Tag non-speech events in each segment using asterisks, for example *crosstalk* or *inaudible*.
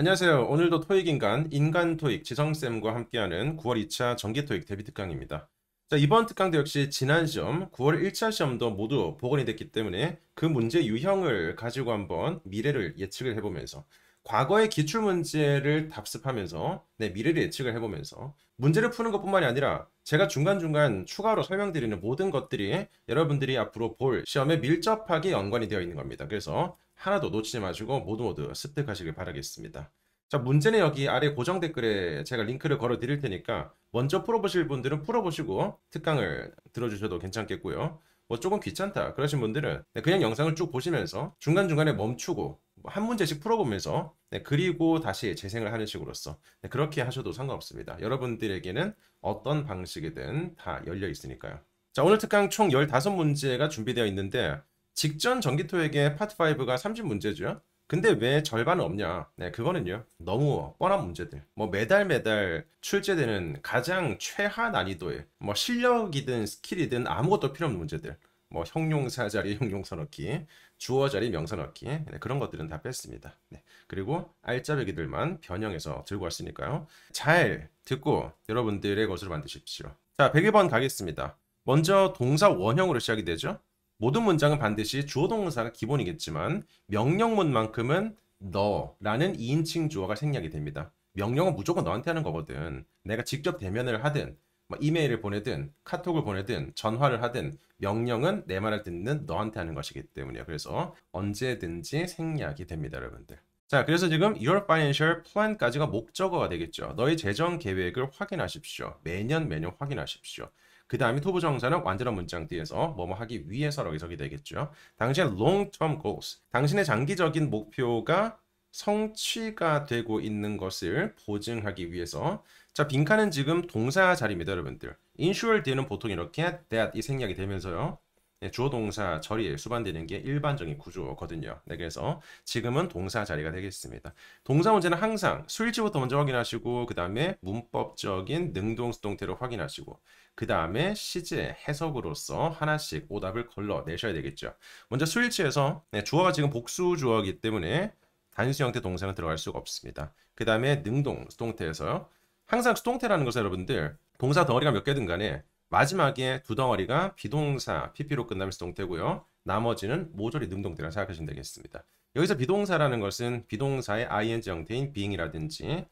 안녕하세요. 오늘도 토익인간, 인간토익 지성쌤과 함께하는 9월 2차 정기토익 대비 특강입니다. 자, 이번 특강도 역시 지난 시험, 9월 1차 시험도 모두 복원이 됐기 때문에 그 문제 유형을 가지고 한번 미래를 예측을 해보면서 과거의 기출문제를 답습하면서 네, 미래를 예측을 해보면서 문제를 푸는 것뿐만이 아니라 제가 중간중간 추가로 설명드리는 모든 것들이 여러분들이 앞으로 볼 시험에 밀접하게 연관이 되어 있는 겁니다. 그래서 하나도 놓치지 마시고 모두 모두 습득하시길 바라겠습니다. 자 문제는 여기 아래 고정 댓글에 제가 링크를 걸어 드릴 테니까 먼저 풀어보실 분들은 풀어보시고 특강을 들어주셔도 괜찮겠고요. 뭐 조금 귀찮다 그러신 분들은 네, 그냥 영상을 쭉 보시면서 중간중간에 멈추고 한 문제씩 풀어보면서 네, 그리고 다시 재생을 하는 식으로서 네, 그렇게 하셔도 상관없습니다. 여러분들에게는 어떤 방식이든 다 열려 있으니까요. 자 오늘 특강 총 15문제가 준비되어 있는데 직전 전기토에게 파트5가 3집 문제죠. 근데 왜 절반은 없냐? 네, 그거는요. 너무 뻔한 문제들. 뭐 매달 매달 출제되는 가장 최하 난이도의 뭐 실력이든 스킬이든 아무것도 필요 없는 문제들. 뭐 형용사 자리 형용사 넣기, 주어 자리 명사 넣기 네, 그런 것들은 다 뺐습니다. 네, 그리고 알짜배기들만 변형해서 들고 왔으니까요. 잘 듣고 여러분들의 것으로 만드십시오. 자, 101번 가겠습니다. 먼저 동사 원형으로 시작이 되죠. 모든 문장은 반드시 주어 동사가 기본이겠지만 명령문만큼은 너라는 2인칭 주어가 생략이 됩니다. 명령은 무조건 너한테 하는 거거든. 내가 직접 대면을 하든 뭐 이메일을 보내든 카톡을 보내든 전화를 하든 명령은 내 말을 듣는 너한테 하는 것이기 때문이에요. 그래서 언제든지 생략이 됩니다, 여러분들. 자, 그래서 지금 Your Financial Plan까지가 목적어가 되겠죠. 너의 재정 계획을 확인하십시오. 매년 매년 확인하십시오. 그 다음에 토부 정사는 완전한 문장 뒤에서 뭐뭐 하기 위해서라고 해석이 되겠죠. 당신의 long-term goals, 당신의 장기적인 목표가 성취가 되고 있는 것을 보증하기 위해서 자 빈칸은 지금 동사 자리입니다 여러분들 인슈얼 뒤에는 보통 이렇게 that 이 생략이 되면서요 예, 주어 동사 처리에 수반되는 게 일반적인 구조거든요. 네, 그래서 지금은 동사 자리가 되겠습니다. 동사 문제는 항상 수일치부터 먼저 확인하시고 그 다음에 문법적인 능동 수동태로 확인하시고 그 다음에 시제 해석으로서 하나씩 오답을 걸러내셔야 되겠죠. 먼저 수일치에서 네, 주어가 지금 복수 주어이기 때문에 단수 형태 동사는 들어갈 수가 없습니다. 그 다음에 능동 수동태에서요. 항상 수동태라는 것은 여러분들 동사 덩어리가 몇 개든 간에 마지막에 두 덩어리가 비동사 PP로 끝나면수 동태고요. 나머지는 모조리 능동태라 생각하시면 되겠습니다. 여기서 비동사라는 것은 비동사의 ing 형태인 being이라든지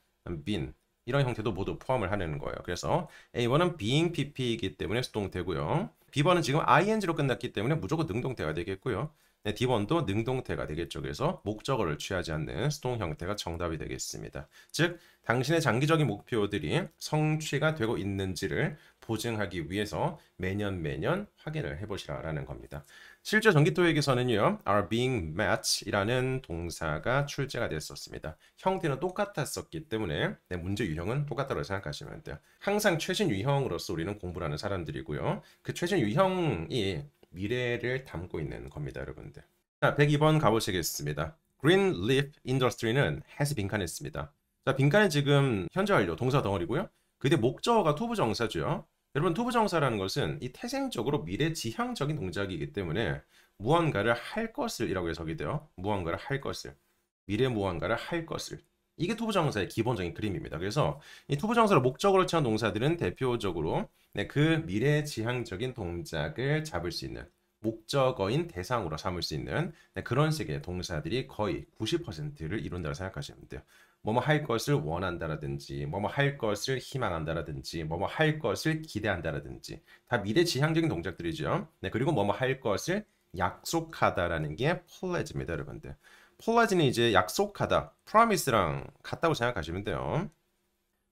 been 이런 형태도 모두 포함을 하는 거예요. 그래서 A번은 being PP이기 때문에 수동태고요. B번은 지금 ing로 끝났기 때문에 무조건 능동태가 되겠고요. 네, D1도 능동태가 되겠죠. 그래서 목적어를 취하지 않는 수동 형태가 정답이 되겠습니다. 즉, 당신의 장기적인 목표들이 성취가 되고 있는지를 보증하기 위해서 매년 매년 확인을 해보시라라는 겁니다. 실제 전기토익에서는요, are being met 이라는 동사가 출제가 됐었습니다. 형태는 똑같았었기 때문에 네, 문제 유형은 똑같다고 생각하시면 돼요. 항상 최신 유형으로서 우리는 공부를 하는 사람들이고요. 그 최신 유형이 미래를 담고 있는 겁니다, 여러분들. 자, 102번 가보시겠습니다. Green Leaf Industry는 has 빈칸했습니다. 자, 빈칸은 지금 현재 완료 동사 덩어리고요. 그때 목적어가 투부정사죠. 여러분 투부정사라는 것은 이 태생적으로 미래 지향적인 동작이기 때문에 무언가를 할 것을 이라고 해석이 돼요. 무언가를 할 것을. 미래 무언가를 할 것을. 이게 투부정사의 기본적인 그림입니다. 그래서 이 투부정사를 목적으로 취한 동사들은 대표적으로 네, 그 미래지향적인 동작을 잡을 수 있는 목적어인 대상으로 삼을 수 있는 네, 그런 식의 동사들이 거의 90%를 이룬다고 생각하시면 돼요. 뭐뭐 뭐 할 것을 원한다라든지 뭐뭐 뭐 할 것을 희망한다라든지 뭐뭐 뭐 할 것을 기대한다라든지 다 미래지향적인 동작들이죠. 네, 그리고 뭐뭐 할 것을 약속하다라는 게 플레즈입니다, 여러분들. 폴라지는 이제 약속하다, promise랑 같다고 생각하시면 돼요.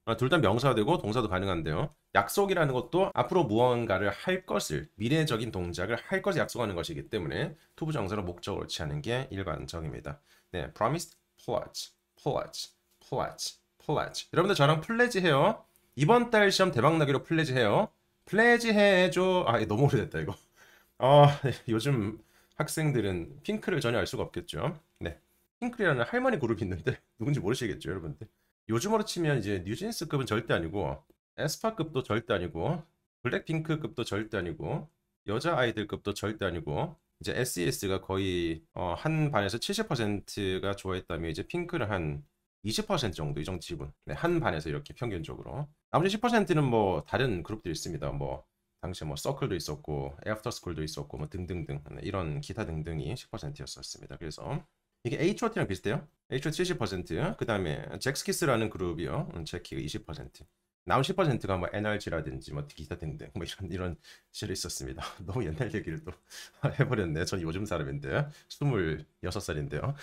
어, 둘다명사 되고 동사도 가능한데요. 약속이라는 것도 앞으로 무언가를 할 것을 미래적인 동작을 할 것을 약속하는 것이기 때문에 투부 정사로 목적을 취하는 게 일반적입니다. 네, promised, pledge, pledge, pledge, pledge. 여러분들 저랑 플레지 해요. 이번 달 시험 대박 나기로 플레지 해요. 플레지 해줘. 아, 너무 오래됐다 이거. 어, *laughs* 요즘 학생들은 핑크를 전혀 알 수가 없겠죠. 네. 핑클이라는 할머니 그룹이 있는데 *laughs* 누군지 모르시겠죠, 여러분들. 요즘으로 치면 이제 뉴진스급은 절대 아니고 에스파급도 절대 아니고 블랙핑크급도 절대 아니고 여자 아이들급도 절대 아니고 이제 SES가 거의 어, 한 반에서 70%가 좋아했다면 이제 핑크를 한 20% 정도 이정 지분 네, 한 반에서 이렇게 평균적으로 나머지 10%는 뭐 다른 그룹들이 있습니다 뭐 당시뭐 서클도 있었고 애프터스쿨도 있었고 뭐 등등등 네, 이런 기타 등등이 10%였었습니다. 그래서 이게 H.O.T랑 비슷해요. H.O.T 70%, 그 다음에 잭스키스라는 그룹이요. 잭키가 음, 20%. 나온 10%가 뭐 NRG라든지 뭐 기타 등등 뭐 이런 이런 실이 있었습니다. *laughs* 너무 옛날 얘기를 또 *laughs* 해버렸네. 전 요즘 사람인데 26살인데요.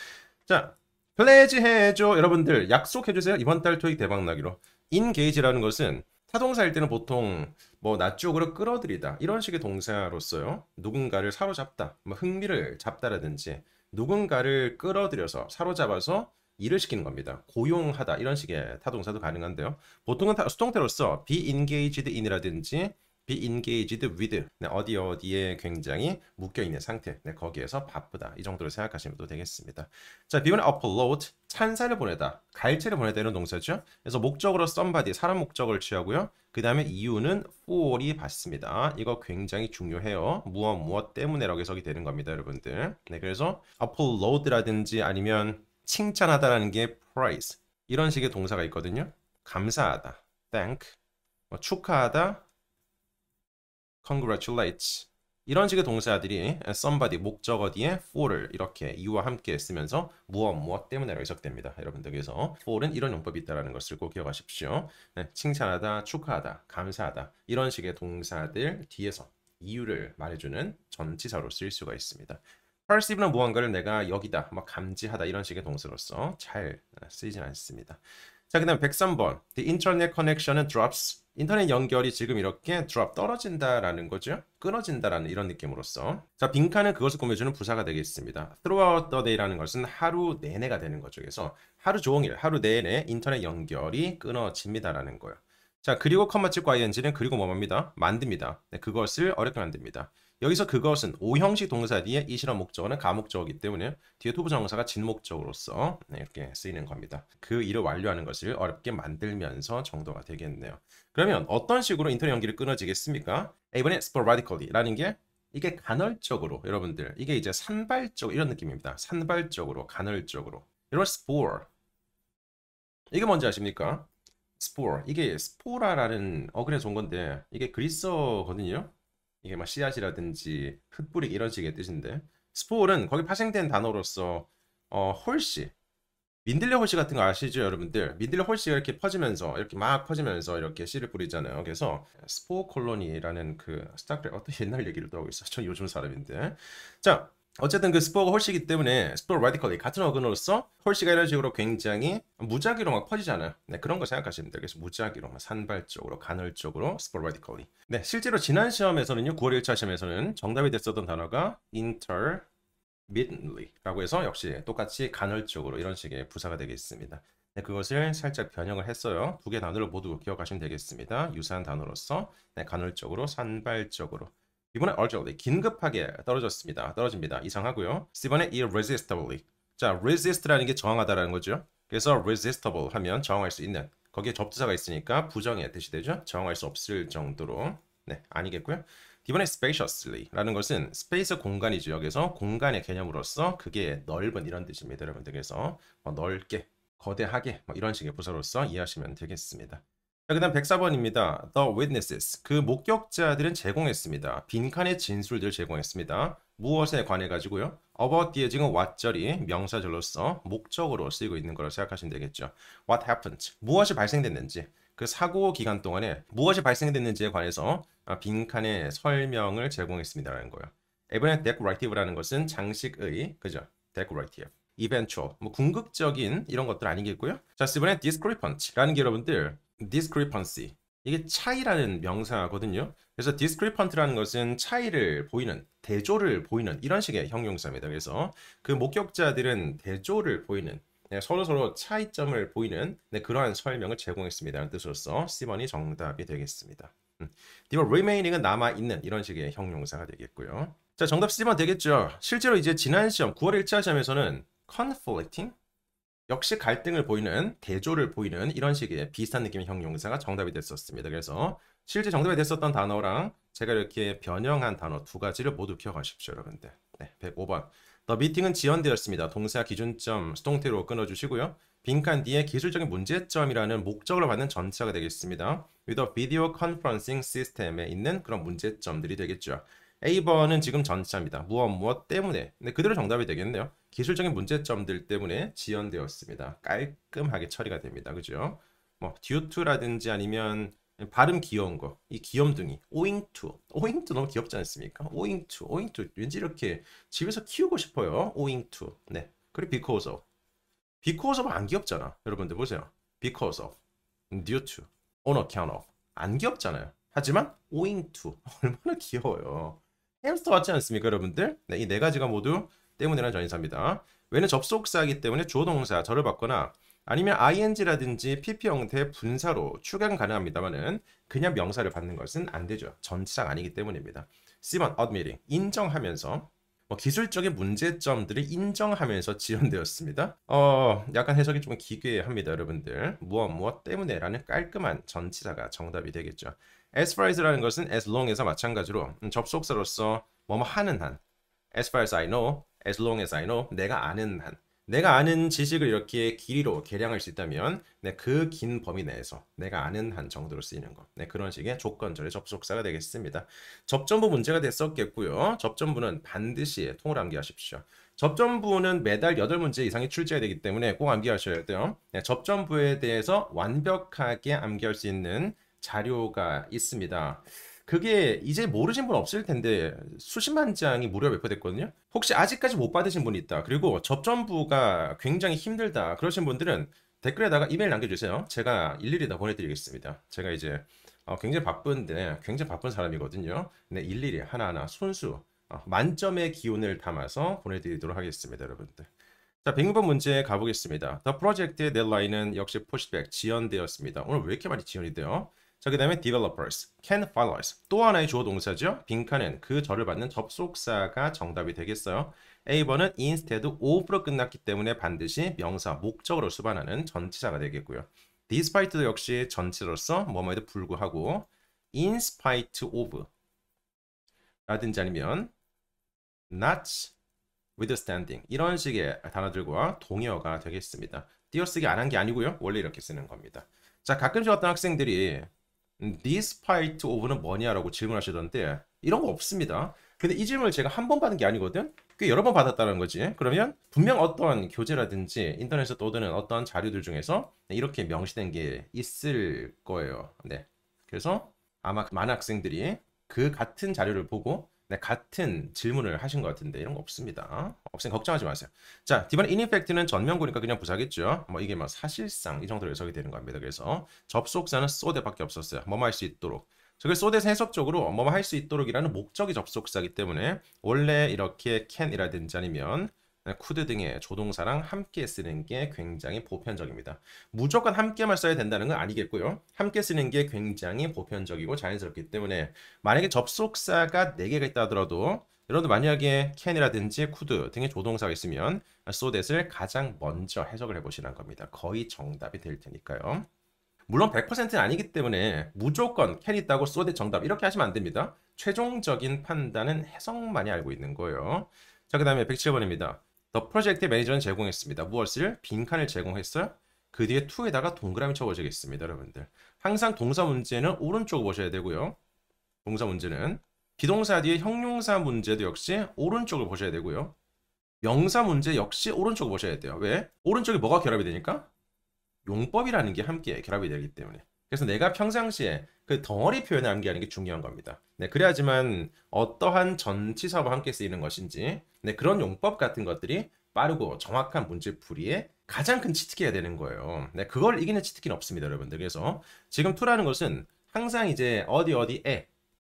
자, 플레지 해줘 여러분들 약속해주세요. 이번 달 토익 대박 나기로. 인게이지라는 것은 타동사일 때는 보통 뭐나 쪽으로 끌어들이다 이런 식의 동사로서요 누군가를 사로잡다 뭐 흥미를 잡다라든지 누군가를 끌어들여서 사로잡아서 일을 시키는 겁니다. 고용하다 이런 식의 타동사도 가능한데요. 보통은 수동태로서 be engaged in이라든지 be engaged with 네, 어디 어디에 굉장히 묶여 있는 상태 네, 거기에서 바쁘다 이 정도로 생각하시면 되겠습니다 자 비번에 upload 찬사를 보내다 갈채를 보내다 이런 동사죠 그래서 목적으로 somebody 사람 목적을 취하고요 그 다음에 이유는 for이 받습니다 이거 굉장히 중요해요 무엇 무엇 때문에라고 해석이 되는 겁니다 여러분들 네 그래서 upload라든지 아니면 칭찬하다라는 게 praise 이런 식의 동사가 있거든요 감사하다 thank 뭐, 축하하다 congratulates 이런 식의 동사들이 somebody 목적어 뒤에 for를 이렇게 이와 함께 쓰면서 무엇 무엇 때문에로 해석됩니다. 여러분들 그래서 for는 이런 용법이 있다는 라 것을 꼭 기억하십시오. 네, 칭찬하다, 축하하다, 감사하다 이런 식의 동사들 뒤에서 이유를 말해주는 전치사로 쓸 수가 있습니다. perceive는 무언가를 내가 여기다, 막 감지하다 이런 식의 동사로서 잘 쓰이진 않습니다. 자, 그 다음 103번 The internet connection은 drops 인터넷 연결이 지금 이렇게 드랍 떨어진다라는 거죠. 끊어진다라는 이런 느낌으로써 자 빈칸은 그것을 꾸며주는 부사가 되겠습니다. throughout the day라는 것은 하루 내내가 되는 거죠. 그래서 하루 종일 하루 내내 인터넷 연결이 끊어집니다라는 거예요. 자 그리고 컴마 찍고 ing는 그리고 뭐합니다 만듭니다. 네, 그것을 어렵게 만듭니다. 여기서 그것은 5형식 동사 뒤에 이 실험 목적어는 가목적이기 때문에 뒤에 토부정사가 진목적으로서 네, 이렇게 쓰이는 겁니다. 그 일을 완료하는 것을 어렵게 만들면서 정도가 되겠네요. 그러면 어떤 식으로 인터넷 연결이 끊어지겠습니까? 이번에 sporadically라는 게 이게 간헐적으로 여러분들 이게 이제 산발적 이런 느낌입니다. 산발적으로 간헐적으로 이런 spore 이게 뭔지 아십니까? spore 이게 스포라라는 어근에서 온 건데 이게 그리스어거든요. 이게 막 씨앗이라든지 흩뿌리 이런 식의 뜻인데 스포는 거기 파생된 단어로서 어, 홀씨 민들레 홀씨 같은 거 아시죠 여러분들 민들레 홀씨가 이렇게 퍼지면서 이렇게 막 퍼지면서 이렇게 씨를 뿌리잖아요 그래서 스포 콜로니라는 그 스타크래프트 어떤 옛날 얘기를 또 하고 있어 전 요즘 사람인데 자 어쨌든 그 스포가 홀씨이기 때문에 스포 라디컬리 같은 어근으로서 홀씨가 이런 식으로 굉장히 무작위로 막 퍼지잖아요. 네, 그런 거 생각하시면 돼요. 그래서 무작위로 막 산발적으로 간헐적으로 스포 라디컬리. 네, 실제로 지난 시험에서는요. 9월 1차 시험에서는 정답이 됐었던 단어가 인 n midly라고 해서 역시 똑같이 간헐적으로 이런 식의 부사가 되겠습니다. 네, 그것을 살짝 변형을 했어요. 두 개 단어를 모두 기억하시면 되겠습니다. 유사한 단어로서 네, 간헐적으로, 산발적으로. 이번에 urgently, 긴급하게 떨어졌습니다. 떨어집니다. 이상하고요. 이번에 irresistibly. 자, resist라는 게 저항하다라는 거죠. 그래서 resistible 하면 저항할 수 있는. 거기에 접두사가 있으니까 부정의 뜻이 되죠. 저항할 수 없을 정도로. 네, 아니겠고요. 이번에 spaciously라는 것은 space 공간이 지역에서 공간의 개념으로서 그게 넓은 이런 뜻입니다. 여러분들 그래서 뭐 넓게, 거대하게 뭐 이런 식의 부사로서 이해하시면 되겠습니다. 그 다음 104번입니다. The witnesses. 그 목격자들은 제공했습니다. 빈칸의 진술들 제공했습니다. 무엇에 관해 가지고요? about 뒤에 지금 what절이 명사절로서 목적으로 쓰이고 있는 거라고 생각하시면 되겠죠. what happened. 무엇이 발생됐는지. 그 사고 기간 동안에 무엇이 발생됐는지에 관해서 아, 빈칸의 설명을 제공했습니다라는 거예요. 이번에 decorative라는 것은 장식의 그죠? decorative. eventual, 뭐 궁극적인 이런 것들 아니겠고요. 자, 이번에 discrepant라는 게 여러분들 discrepancy 이게 차이라는 명사거든요. 그래서 discrepant라는 것은 차이를 보이는, 대조를 보이는 이런 식의 형용사입니다. 그래서 그 목격자들은 대조를 보이는 네, 서로 서로 차이점을 보이는 네, 그러한 설명을 제공했습니다. 라는 뜻으로서 C번이 정답이 되겠습니다. 그리고 음. remaining은 남아 있는 이런 식의 형용사가 되겠고요. 자, 정답 쓰지만 되겠죠. 실제로 이제 지난 시험 9월 1차 시험에서는 conflicting 역시 갈등을 보이는 대조를 보이는 이런 식의 비슷한 느낌의 형용사가 정답이 됐었습니다. 그래서 실제 정답이 됐었던 단어랑 제가 이렇게 변형한 단어 두 가지를 모두 기억하십시오, 여러분들. 네, 105번. 더 미팅은 지연되었습니다. 동사 기준점 수동태로 끊어주시고요. 빈칸 뒤에 기술적인 문제점이라는 목적을 받는 전체가 되겠습니다. 위더 비디오 컨퍼런싱 시스템에 있는 그런 문제점들이 되겠죠. A번은 지금 전치합니다. 무엇 무엇 때문에. 근데 그대로 정답이 되겠네요. 기술적인 문제점들 때문에 지연되었습니다. 깔끔하게 처리가 됩니다. 그죠? 뭐 due to라든지 아니면 발음 귀여운 거. 이 귀염둥이. owing to. owing to 너무 귀엽지 않습니까? owing to. owing to. 왠지 이렇게 집에서 키우고 싶어요. owing to. 네. 그리고 because of. because of 안 귀엽잖아. 여러분들 보세요. because of, due to, on account of 안 귀엽잖아요. 하지만 owing to *laughs* 얼마나 귀여워요. 햄스터 같지 않습니까 여러분들? 네, 이 네 가지가 모두 때문이라는 전인사입니다. 왜는 접속사이기 때문에 주어 동사 저를 받거나 아니면 ing라든지 pp 형태의 분사로 추가는 가능합니다만은 그냥 명사를 받는 것은 안 되죠. 전치사가 아니기 때문입니다. C만 admitting 인정하면서 뭐 기술적인 문제점들을 인정하면서 지연되었습니다. 어, 약간 해석이 좀 기괴합니다, 여러분들. 무엇 무엇 때문에라는 깔끔한 전치사가 정답이 되겠죠. as far as라는 것은 as long에서 마찬가지로 음, 접속사로서 뭐뭐 하는 한 as far as I know, as long as I know, 내가 아는 한 내가 아는 지식을 이렇게 길이로 계량할 수 있다면 네, 그긴 범위 내에서 내가 아는 한 정도로 쓰이는 것 네, 그런 식의 조건절의 접속사가 되겠습니다. 접전부 문제가 됐었겠고요. 접전부는 반드시 통을 암기하십시오. 접전부는 매달 8문제 이상이 출제가 되기 때문에 꼭 암기하셔야 돼요. 네, 접전부에 대해서 완벽하게 암기할 수 있는 자료가 있습니다. 그게 이제 모르신 분 없을 텐데 수십만 장이 무료 배포됐거든요. 혹시 아직까지 못 받으신 분이 있다. 그리고 접전부가 굉장히 힘들다. 그러신 분들은 댓글에다가 이메일 남겨주세요. 제가 일일이 다 보내드리겠습니다. 제가 이제 어, 굉장히 바쁜데 굉장히 바쁜 사람이거든요. 근데 일일이 하나하나 순수 어, 만점의 기운을 담아서 보내드리도록 하겠습니다, 여러분들. 자, 106번 문제 가보겠습니다. 더 프로젝트의 넷라인은 역시 포시백 지연되었습니다. 오늘 왜 이렇게 많이 지연이 돼요? 자, 그 다음에 developers, can followers. 또 하나의 주어 동사죠. 빈칸은 그 절을 받는 접속사가 정답이 되겠어요. A번은 instead of로 끝났기 때문에 반드시 명사, 목적으로 수반하는 전치사가 되겠고요. despite도 역시 전치로서 뭐뭐에도 불구하고 in spite of 라든지 아니면 not withstanding 이런 식의 단어들과 동의어가 되겠습니다. 띄어쓰기 안 한 게 아니고요. 원래 이렇게 쓰는 겁니다. 자, 가끔씩 어떤 학생들이 d 음, 스파이트오브는 뭐냐라고 질문하시던데 이런 거 없습니다. 근데 이 질문을 제가 한 번 받은 게 아니거든. 꽤 여러 번 받았다는 거지. 그러면 분명 어떠한 교재라든지 인터넷에 떠드는 어떠한 자료들 중에서 이렇게 명시된 게 있을 거예요. 네. 그래서 아마 많은 학생들이 그 같은 자료를 보고 네, 같은 질문을 하신 것 같은데 이런 거 없습니다. 없으니 걱정하지 마세요. 자, 디바는 인이펙트는 전면구니까 그냥 부사겠죠. 뭐 이게 뭐 사실상 이 정도로 해석이 되는 겁니다. 그래서 접속사는 소대밖에 없었어요. 뭐뭐 할 수 있도록. 저게 소대에서 해석적으로 뭐뭐 할 수 있도록이라는 목적이 접속사기 때문에 원래 이렇게 can이라든지 아니면 쿠드 등의 조동사랑 함께 쓰는 게 굉장히 보편적입니다. 무조건 함께만 써야 된다는 건 아니겠고요. 함께 쓰는 게 굉장히 보편적이고 자연스럽기 때문에 만약에 접속사가 4개가 있다 하더라도 여러분들 만약에 캔이라든지 쿠드 등의 조동사가 있으면 소댓을 가장 먼저 해석을 해보시는 라 겁니다. 거의 정답이 될 테니까요. 물론 100%는 아니기 때문에 무조건 c a 있다고 소댓 정답 이렇게 하시면 안 됩니다. 최종적인 판단은 해석만이 알고 있는 거예요. 자, 그 다음에 107번입니다. 더 프로젝트 매니저는 제공했습니다. 무엇을? 빈칸을 제공했어요. 그 뒤에 투에다가 동그라미 쳐보시겠습니다. 여러분들. 항상 동사 문제는 오른쪽을 보셔야 되고요. 동사 문제는 기동사 뒤에 형용사 문제도 역시 오른쪽을 보셔야 되고요. 명사 문제 역시 오른쪽을 보셔야 돼요. 왜? 오른쪽에 뭐가 결합이 되니까? 용법이라는 게 함께 결합이 되기 때문에. 그래서 내가 평상시에 그 덩어리 표현을 암기하는 게 중요한 겁니다. 네, 그래야지만 어떠한 전치사와 함께 쓰이는 것인지 네, 그런 용법 같은 것들이 빠르고 정확한 문제풀이에 가장 큰 치트키가 되는 거예요. 네, 그걸 이기는 치트키는 없습니다, 여러분들. 그래서 지금 투라는 것은 항상 이제 어디 어디에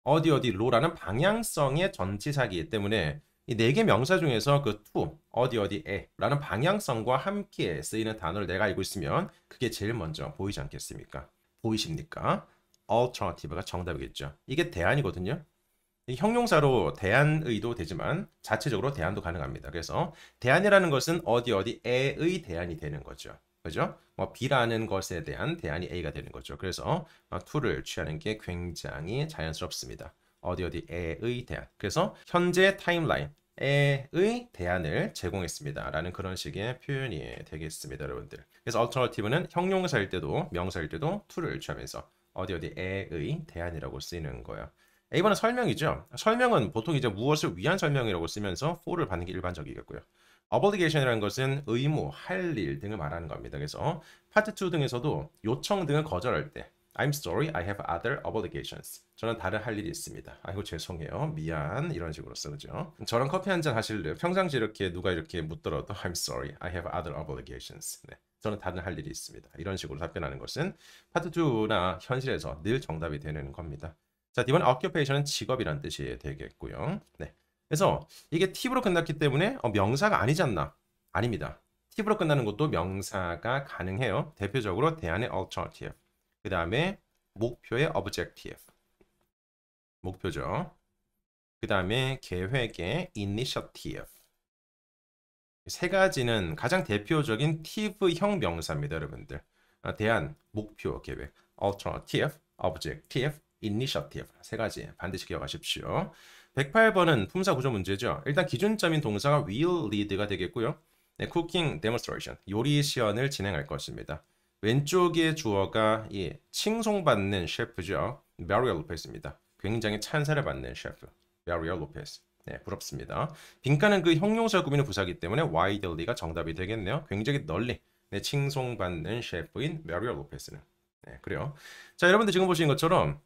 어디 어디로라는 방향성의 전치사기 때문에 이 네 개 명사 중에서 그 to 어디 어디에라는 방향성과 함께 쓰이는 단어를 내가 알고 있으면 그게 제일 먼저 보이지 않겠습니까? 보이십니까? alternative가 정답이겠죠. 이게 대안이거든요. 형용사로 대안의도 되지만 자체적으로 대안도 가능합니다. 그래서 대안이라는 것은 어디 어디에의 대안이 되는 거죠. 그죠? 뭐 B라는 것에 대한 대안이 A가 되는 거죠. 그래서 아, to를 취하는 게 굉장히 자연스럽습니다. 어디 어디에의 대안. 그래서 현재 타임라인, 에의 대안을 제공했습니다. 라는 그런 식의 표현이 되겠습니다. 여러분들. 그래서 alternative는 형용사일 때도 명사일 때도 to를 취하면서 어디 어디 에의 대안이라고 쓰이는 거예요. 이번은 설명이죠. 설명은 보통 이제 무엇을 위한 설명이라고 쓰면서 for를 받는 게 일반적이겠고요. obligation이라는 것은 의무, 할 일 등을 말하는 겁니다. 그래서 part 2 등에서도 요청 등을 거절할 때 I'm sorry, I have other obligations. 저는 다른 할 일이 있습니다. 아이고 죄송해요, 미안 이런 식으로 쓰죠. 저랑 커피 한 잔 하실래요? 평상시 이렇게 누가 이렇게 묻더라도 I'm sorry, I have other obligations. 네. 저는 다른 할 일이 있습니다. 이런 식으로 답변하는 것은 파트 2나 현실에서 늘 정답이 되는 겁니다. 자, 이번 occupation은 직업이란 뜻이 되겠고요. 네. 그래서 이게 팁으로 끝났기 때문에 어, 명사가 아니지 않나? 아닙니다. 팁으로 끝나는 것도 명사가 가능해요. 대표적으로 대안의 alternative. 그 다음에 목표의 objective 목표죠. 그 다음에 계획의 initiative 세 가지는 가장 대표적인 TIV형 명사입니다. 여러분들 아, 대한, 목표, 계획, alternative, objective, initiative 세 가지 반드시 기억하십시오. 108번은 품사 구조 문제죠. 일단 기준점인 동사가 will lead가 되겠고요. 네, cooking demonstration 요리 시연을 진행할 것입니다. 왼쪽의 주어가 예, 칭송받는 셰프죠. 메리아 로페스입니다. 굉장히 찬사를 받는 셰프. 메리아 로페스. 네, 부럽습니다. 빈칸은 그 형용사 구민의 부사기 때문에 w i d e l y 가 정답이 되겠네요. 굉장히 널리 네, 칭송받는 셰프인 메리아 로페스는. 네, 그래요. 자, 여러분들 지금 보신 것처럼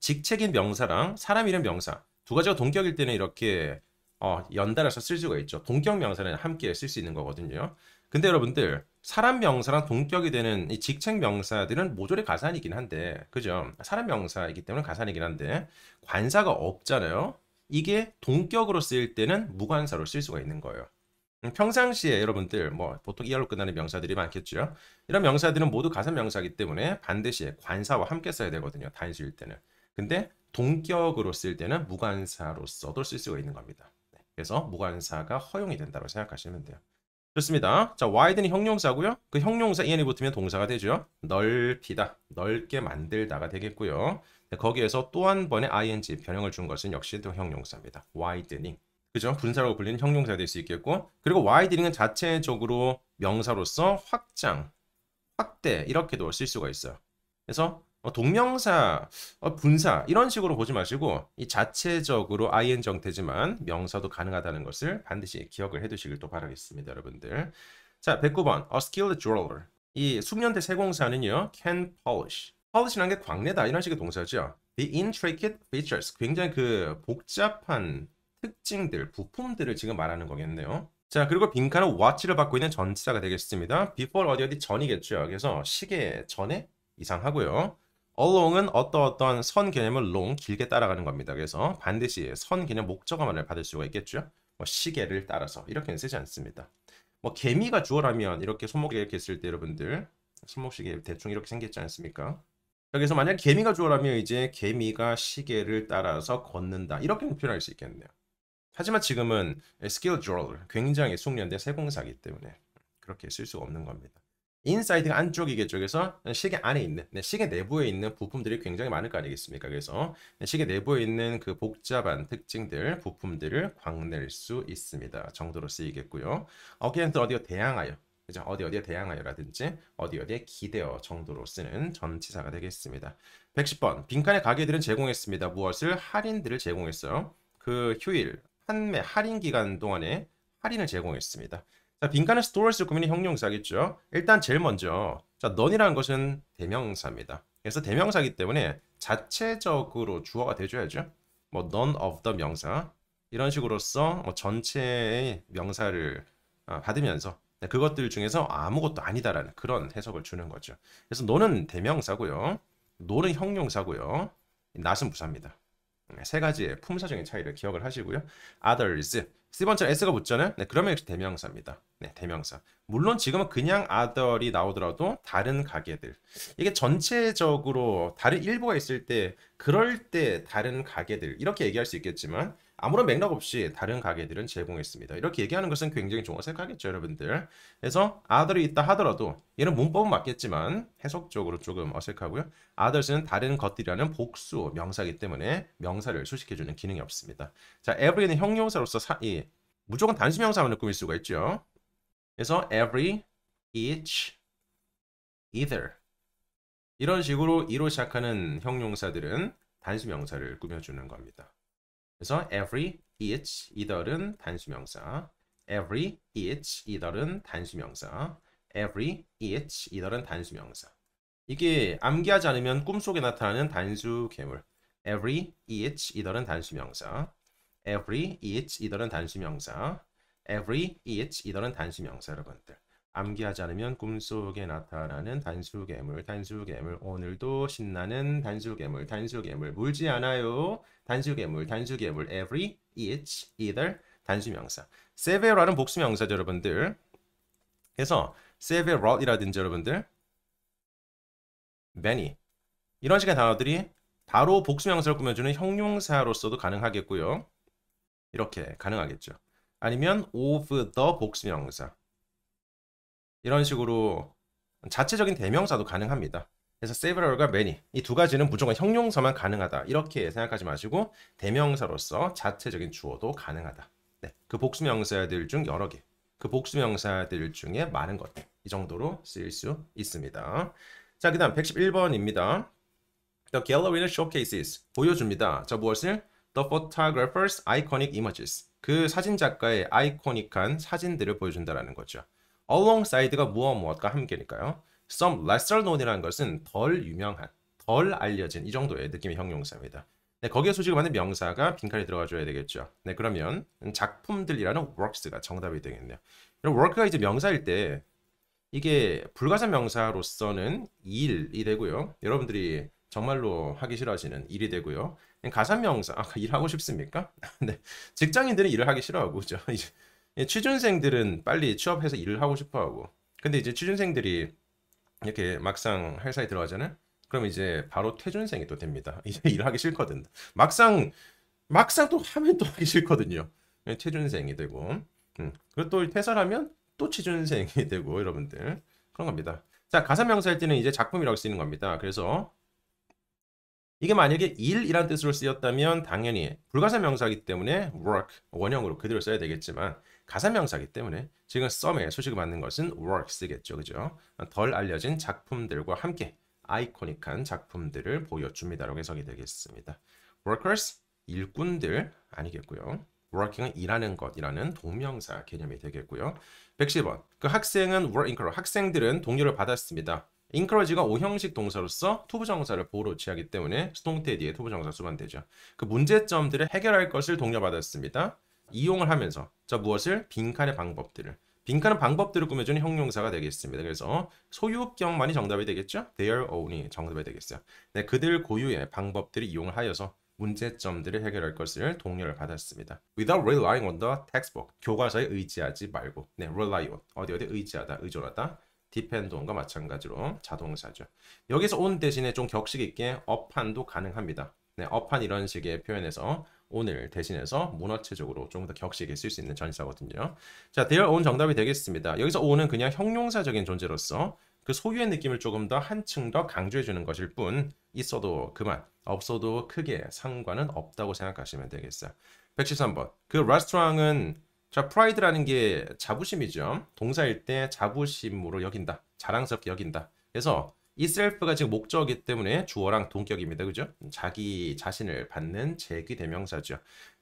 직책인 명사랑 사람 이름 명사 두 가지가 동격일 때는 이렇게 어, 연달아서 쓸 수가 있죠. 동격 명사는 함께 쓸 수 있는 거거든요. 근데 여러분들 사람 명사랑 동격이 되는 이 직책 명사들은 모조리 가산이긴 한데 그죠? 사람 명사이기 때문에 가산이긴 한데 관사가 없잖아요. 이게 동격으로 쓰일 때는 무관사로 쓸 수가 있는 거예요. 음, 평상시에 여러분들 뭐 보통 이열로 끝나는 명사들이 많겠죠. 이런 명사들은 모두 가산 명사이기 때문에 반드시 관사와 함께 써야 되거든요. 단수일 때는. 근데 동격으로 쓸 때는 무관사로써도 쓸 수가 있는 겁니다. 그래서 무관사가 허용이 된다고 생각하시면 돼요. 좋습니다. 자, wide는 형용사고요. 그 형용사 이 n 이 붙으면 동사가 되죠. 넓히다, 넓게 만들다가 되겠고요. 네, 거기에서 또 한 번의 ing 변형을 준 것은 역시 또 형용사입니다. widening. 그죠? 분사라고 불리는 형용사가 될 수 있겠고 그리고 widening은 자체적으로 명사로서 확장, 확대 이렇게도 쓸 수가 있어요. 그래서 어, 동명사, 어, 분사 이런 식으로 보지 마시고 이 자체적으로 ing 정태지만 명사도 가능하다는 것을 반드시 기억을 해두시길 또 바라겠습니다, 여러분들. 자, 109번 A skilled jeweler 이 숙련대 세공사는요 can polish polish라는 게 광내다 이런 식의 동사죠. The intricate features 굉장히 그 복잡한 특징들, 부품들을 지금 말하는 거겠네요. 자 그리고 빈칸은 watch를 받고 있는 전치사가 되겠습니다. before 어디 어디 전이겠죠. 그래서 시계 전에 이상하고요. along은 어떠 어떤 선 개념을 long 길게 따라가는 겁니다. 그래서 반드시 선 개념 목적어만을 받을 수가 있겠죠. 뭐 시계를 따라서 이렇게는 쓰지 않습니다. 뭐 개미가 주어라면 이렇게 손목에 이렇게 쓸 때 여러분들 손목시계 대충 이렇게 생겼지 않습니까? 여기서 만약 개미가 주어라면 이제 개미가 시계를 따라서 걷는다 이렇게 표현할 수 있겠네요. 하지만 지금은 스킬 드롤 굉장히 숙련된 세공사기 때문에 그렇게 쓸 수가 없는 겁니다. 인사이드가 안쪽이겠죠. 그래서 시계 안에 있는 네, 시계 내부에 있는 부품들이 굉장히 많을 거 아니겠습니까? 그래서 시계 내부에 있는 그 복잡한 특징들, 부품들을 광낼 수 있습니다. 정도로 쓰이겠고요. 어깨는트 어디가 대항하여 그죠? 어디 어디에 대항하여라든지 어디 어디에 기대어 정도로 쓰는 전치사가 되겠습니다. 110번 빈칸의 가게들은 제공했습니다. 무엇을 할인들을 제공했어요. 그 휴일, 판매 할인 기간 동안에 할인을 제공했습니다. 자, 빈칸의 store를 고민이 형용사겠죠. 일단 제일 먼저 자, none이라는 것은 대명사입니다. 그래서 대명사기 때문에 자체적으로 주어가 되줘야죠뭐 none of the 명사 이런 식으로서 뭐 전체의 명사를 어, 받으면서 네, 그것들 중에서 아무것도 아니다라는 그런 해석을 주는 거죠. 그래서 너는 대명사고요. 너는 형용사고요. n 은 부사입니다. 네, 세 가지의 품사적인 차이를 기억을 하시고요. others 세 번째 s가 붙잖아요. 네, 그러면 역시 대명사입니다. 네, 대명사. 물론 지금은 그냥 아들이 나오더라도 다른 가게들. 이게 전체적으로 다른 일부가 있을 때 그럴 때 다른 가게들 이렇게 얘기할 수 있겠지만 아무런 맥락 없이 다른 가게들은 제공했습니다. 이렇게 얘기하는 것은 굉장히 좋아 생각하겠죠, 여러분들. 그래서 아들이 있다 하더라도 얘는 문법은 맞겠지만 해석적으로 조금 어색하고요. 아들 h 는 다른 것들이라는 복수 명사이기 때문에 명사를 수식해주는 기능이 없습니다. 자, every는 형용사로서 사, 이 무조건 단순 명사만을 꾸밀 수가 있죠. 그래서 every, each, either 이런 식으로 이로 시작하는 형용사들은 단수 명사를 꾸며주는 겁니다. 그래서 every, each, either은 단수 명사, every, each, either은 단수 명사, every, each, either은 단수 명사. 이게 암기하지 않으면 꿈속에 나타나는 단수 괴물. every, each, either은 단수 명사, every, each, either은 단수 명사, every, each 이들은 단수 명사 여러분들. 암기하지 않으면 꿈속에 나타나는 단수 괴물, 단수 괴물, 오늘도 신나는 단수 괴물, 단수 괴물, 물지 않아요. 단수 괴물, 단수 괴물, every, each, either, 단수 명사. several은 복수 명사죠, 여러분들. 그래서 several이라든지 여러분들, many 이런 식의 단어들이 바로 복수 명사를 꾸며주는 형용사로서도 가능하겠고요. 이렇게 가능하겠죠. 아니면 of the 복수명사 이런 식으로 자체적인 대명사도 가능합니다. 그래서 several과 many 이 두 가지는 무조건 형용사만 가능하다 이렇게 생각하지 마시고 대명사로서 자체적인 주어도 가능하다. 네, 그 복수명사들 중 여러 개, 그 복수명사들 중에 많은 것들 이 정도로 쓰일 수 있습니다. 자, 그다음 111번입니다. The gallery는 showcases 보여줍니다. 자, 무엇을 The photographer's iconic images. 그 사진작가의 아이코닉한 사진들을 보여준다라는 거죠. Alongside가 무엇 무엇과 함께니까요. Some lesser known이라는 것은 덜 유명한, 덜 알려진 이 정도의 느낌의 형용사입니다. 네, 거기에 소식을 받는 명사가 빈칸에 들어가줘야 되겠죠. 네, 그러면 작품들이라는 works가 정답이 되겠네요. 이런 work가 이제 명사일 때 이게 불가사 명사로서는 일이 되고요. 여러분들이 정말로 하기 싫어하시는 일이 되고요. 가산명사 아, 까 *laughs* 일하고 싶습니까? *laughs* 네. 직장인들은 일을 하기 싫어하고 그죠? *laughs* 이제 취준생들은 빨리 취업해서 일을 하고 싶어하고 근데 이제 취준생들이 이렇게 막상 회사에 들어가잖아요. 그럼 이제 바로 퇴준생이 또 됩니다. 이제 일하기 싫거든. 막상 막상 또 하면 또 하기 싫거든요. 예, 퇴준생이 되고 음. 그리고 또퇴사 하면 또 취준생이 되고 여러분들 그런 겁니다. 자 가사명사일 때는 이제 작품이라고 쓰이는 겁니다. 그래서 이게 만약에 일이란 뜻으로 쓰였다면 당연히 불가사 명사이기 때문에 work 원형으로 그대로 써야 되겠지만 가사 명사이기 때문에 지금 썸의 소식을 받는 것은 work 쓰겠죠. 그죠? 덜 알려진 작품들과 함께 아이코닉한 작품들을 보여줍니다라고 해석이 되겠습니다. workers 일꾼들 아니겠고요. working은 일하는 것이라는 동명사 개념이 되겠고요. 110번. 그 학생은 w o r k 그러니까 학생들은 동료를 받았습니다. encourage가 오형식 동사로서 투부정사를 보로 호 취하기 때문에 스동테 뒤에 투부정사 수반되죠. 그 문제점들을 해결할 것을 독려받았습니다. 이용을 하면서 저 무엇을 빈칸의 방법들을 빈칸은 방법들을 꾸며주는 형용사가 되겠습니다. 그래서 소유격만이 정답이 되겠죠? Their own이 정답이 되겠어요. 네, 그들 고유의 방법들을 이용 하여서 문제점들을 해결할 것을 독려를 받았습니다. Without relying on the textbook, 교과서에 의지하지 말고, 네, rely on, 어디 어디 의지하다, 의존하다, 디펜드온과 마찬가지로 자동사죠. 여기서 온 대신에 좀 격식 있게 어판도 가능합니다. 네, 어판 이런 식의 표현에서 오늘 대신해서 문어체적으로 좀 더 격식에 쓸수 있는 전사거든요. 자, 대 h 온 정답이 되겠습니다. 여기서 온은 그냥 형용사적인 존재로서 그 소유의 느낌을 조금 더 한층 더 강조해주는 것일 뿐 있어도 그만, 없어도 크게 상관은 없다고 생각하시면 되겠어요. 113번. 그 레스토랑은 자, p r i d 라는게 자부심이죠. 동사일 때 자부심으로 여긴다. 자랑스럽게 여긴다. 그래서 이셀프가 지금 목적이기 때문에 주어랑 동격입니다. 그죠? 자기 자신을 받는 제기 대명사죠.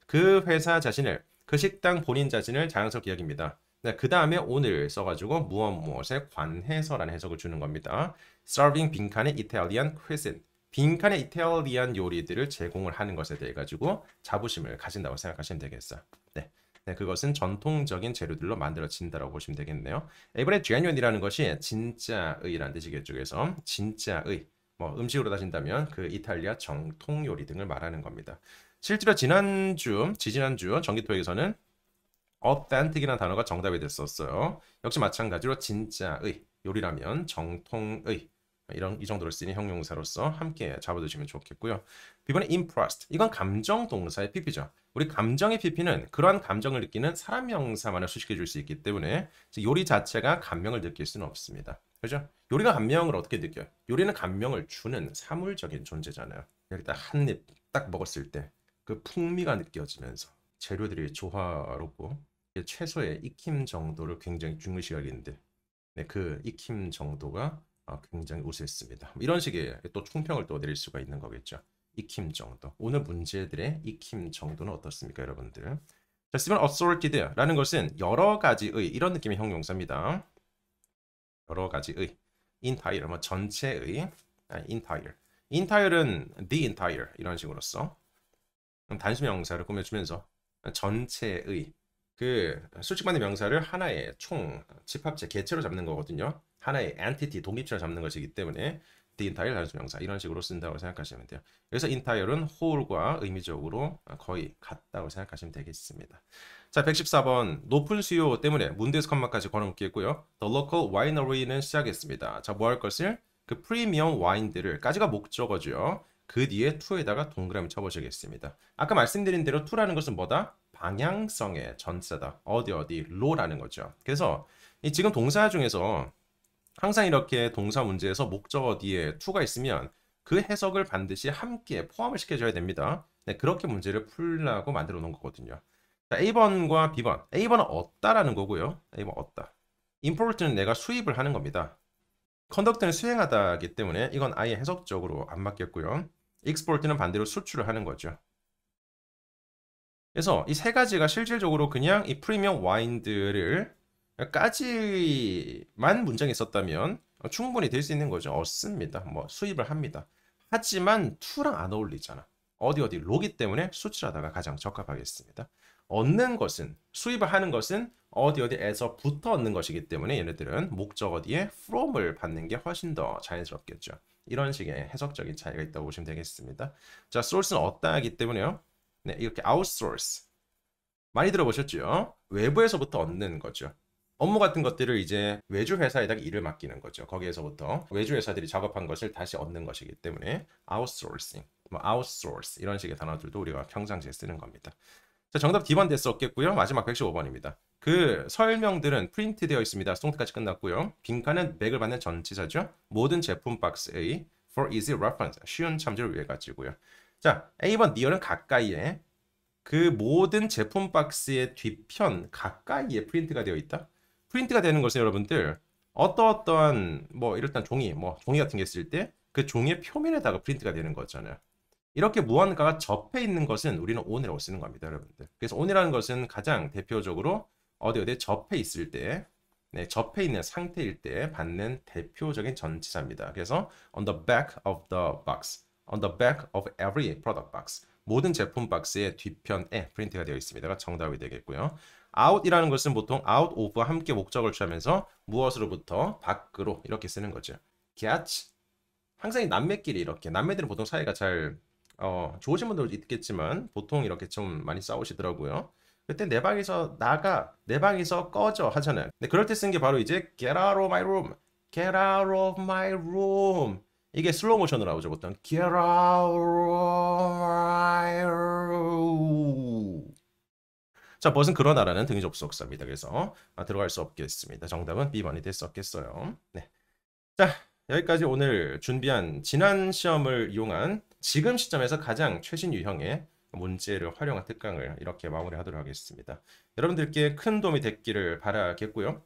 그 회사 자신을, 그 식당 본인 자신을 자랑스럽게 여깁니다. 네, 그 다음에 오늘 써가지고 무엇 무엇에 관해서라는 해석을 주는 겁니다. serving 빈칸의 이탈리안 cuisine. 빈칸의 이탈리안 요리들을 제공을 하는 것에 대해 가지고 자부심을 가진다고 생각하시면 되겠어. 네. 네, 그것은 전통적인 재료들로 만들어진다라고 보시면 되겠네요. 이번 에브레지안이라는 것이 진짜의라는 뜻이겠죠. 그래서 진짜의 뭐 음식으로 따진다면 그 이탈리아 정통 요리 등을 말하는 겁니다. 실제로 지난주, 지지난주 전기토에서는 authentic이라는 단어가 정답이 됐었어요. 역시 마찬가지로 진짜의 요리라면 정통의 이런 이 정도를 쓰니 형용사로서 함께 잡아두시면 좋겠고요. 이번에 impressed 이건 감정 동사의 pp죠. 우리 감정의 pp는 그러한 감정을 느끼는 사람 형사만을 수식해 줄 수 있기 때문에 요리 자체가 감명을 느낄 수는 없습니다. 그죠? 요리가 감명을 어떻게 느껴요? 요리는 감명을 주는 사물적인 존재잖아요. 여기 딱한 입 딱 먹었을 때 그 풍미가 느껴지면서 재료들이 조화롭고 채소의 익힘 정도를 굉장히 중요시하겠는데 네, 그 익힘 정도가 아, 굉장히 우세했습니다 뭐 이런 식의 또 총평을 또 내릴 수가 있는 거겠죠. 익힘 정도. 오늘 문제들의 익힘 정도는 어떻습니까, 여러분들? 자, 쓰면 a s s o r t e 라는 것은 여러 가지의 이런 느낌의 형용사입니다. 여러 가지의 entire, 뭐 전체의 아니, entire. entire은 the entire 이런 식으로써 단순 명사를 꾸며주면서 전체의 그솔직만의 명사를 하나의 총 집합체 개체로 잡는 거거든요. 하나의 entity 독립체를 잡는 것이기 때문에 the entire 단수 명사 이런 식으로 쓴다고 생각하시면 돼요. 그래서 e n t i r e 은 whole과 의미적으로 거의 같다고 생각하시면 되겠습니다. 자, 114번 높은 수요 때문에 문대에서 컴마까지 걸어놓겠고요. The local winery는 시작했습니다. 자, 뭐 할 것을 그 프리미엄 와인들을 까지가 목적어죠. 그 뒤에 to에다가 동그라미 쳐보시겠습니다. 아까 말씀드린 대로 to라는 것은 뭐다? 방향성의 전사다. 어디 어디 로라는 거죠. 그래서 지금 동사 중에서 항상 이렇게 동사 문제에서 목적어 뒤에 to가 있으면 그 해석을 반드시 함께 포함을 시켜줘야 됩니다. 네, 그렇게 문제를 풀라고 만들어 놓은 거거든요. 자, A번과 B번. A번은 얻다라는 거고요. A번 얻다. import는 내가 수입을 하는 겁니다. conduct는 수행하다기 때문에 이건 아예 해석적으로 안 맞겠고요. export는 반대로 수출을 하는 거죠. 그래서 이 세 가지가 실질적으로 그냥 이 프리미엄 와인드를 까지만 문장이 썼다면 충분히 될 수 있는 거죠. 얻습니다. 뭐 수입을 합니다. 하지만 투랑 안 어울리잖아. 어디 어디 로기 때문에 수출하다가 가장 적합하겠습니다. 얻는 것은 수입을 하는 것은 어디 어디에서부터 얻는 것이기 때문에 얘네들은 목적 어디에 from을 받는 게 훨씬 더 자연스럽겠죠. 이런 식의 해석적인 차이가 있다고 보시면 되겠습니다. 자, source는 얻다기 때문에요. 네, 이렇게 outsource 많이 들어보셨죠? 외부에서부터 얻는 거죠. 업무 같은 것들을 이제 외주 회사에다가 일을 맡기는 거죠. 거기에서부터 외주 회사들이 작업한 것을 다시 얻는 것이기 때문에 아웃소싱, 뭐 아웃소스 이런 식의 단어들도 우리가 평상시에 쓰는 겁니다. 자, 정답 D번 됐었겠고요. 마지막 115번입니다. 그 설명들은 프린트되어 있습니다. 송통트까지 끝났고요. 빈칸은 맥을 받는 전치사죠. 모든 제품 박스의 for easy reference 쉬운 참조를 위해 가지고요. 자, A번 near은 가까이에 그 모든 제품 박스의 뒤편 가까이에 프린트가 되어 있다. 프린트가 되는 것은 여러분들 어떠어떠한 뭐 일단 종이 뭐 종이 같은 게 있을 때 그 종이의 표면에다가 프린트가 되는 거잖아요. 이렇게 무언가가 접해 있는 것은 우리는 온이라고 쓰는 겁니다, 여러분들. 그래서 온이라는 것은 가장 대표적으로 어디 어디 접해 있을 때, 네, 접해 있는 상태일 때 받는 대표적인 전치사입니다. 그래서 on the back of the box, on the back of every product box. 모든 제품 박스의 뒤편에 프린트가 되어 있습니다가 그러니까 정답이 되겠고요. out이라는 것은 보통 out of와 함께 목적을 취하면서 무엇으로부터 밖으로 이렇게 쓰는 거죠. c a t 항상 남매끼리 이렇게 남매들은 보통 사이가 잘 어, 좋으신 분들도 있겠지만 보통 이렇게 좀 많이 싸우시더라고요. 그때 내 방에서 나가 내 방에서 꺼져 하잖아요. 근데 그럴 때 쓴 게 바로 이제 get out of my room, get out of my room 이게 슬로우 모션으로 나오죠 보통 Get out 자 벗은 그러나라는 등이 접속사입니다 그래서 아, 들어갈 수 없겠습니다 정답은 B번이 됐었겠어요 네. 자 여기까지 오늘 준비한 지난 시험을 이용한 지금 시점에서 가장 최신 유형의 문제를 활용한 특강을 이렇게 마무리하도록 하겠습니다. 여러분들께 큰 도움이 됐기를 바라겠고요.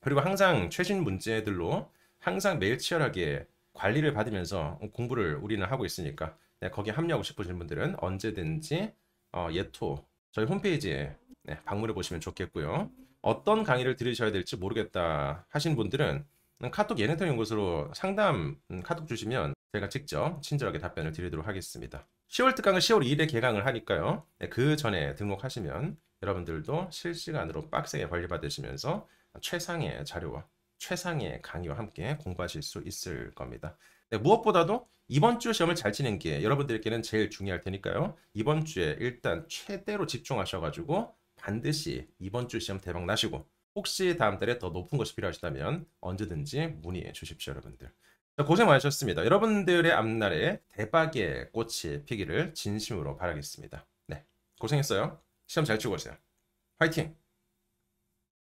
그리고 항상 최신 문제들로 항상 매일 치열하게 관리를 받으면서 공부를 우리는 하고 있으니까 네, 거기에 합류하고 싶으신 분들은 언제든지 어, 예토 저희 홈페이지에 네, 방문해 보시면 좋겠고요. 어떤 강의를 들으셔야 될지 모르겠다 하신 분들은 카톡 예네터 연구소로 상담 음, 카톡 주시면 제가 직접 친절하게 답변을 드리도록 하겠습니다. 10월 특강은 10월 2일에 개강을 하니까요. 네, 그 전에 등록하시면 여러분들도 실시간으로 빡세게 관리받으시면서 최상의 자료와 최상의 강의와 함께 공부하실 수 있을 겁니다. 네, 무엇보다도 이번 주 시험을 잘 치는 게 여러분들께는 제일 중요할 테니까요. 이번 주에 일단 최대로 집중하셔가지고 반드시 이번 주 시험 대박 나시고 혹시 다음 달에 더 높은 것이 필요하시다면 언제든지 문의해 주십시오, 여러분들. 고생 많으셨습니다. 여러분들의 앞날에 대박의 꽃이 피기를 진심으로 바라겠습니다. 네, 고생했어요. 시험 잘 치고 오세요. 화이팅!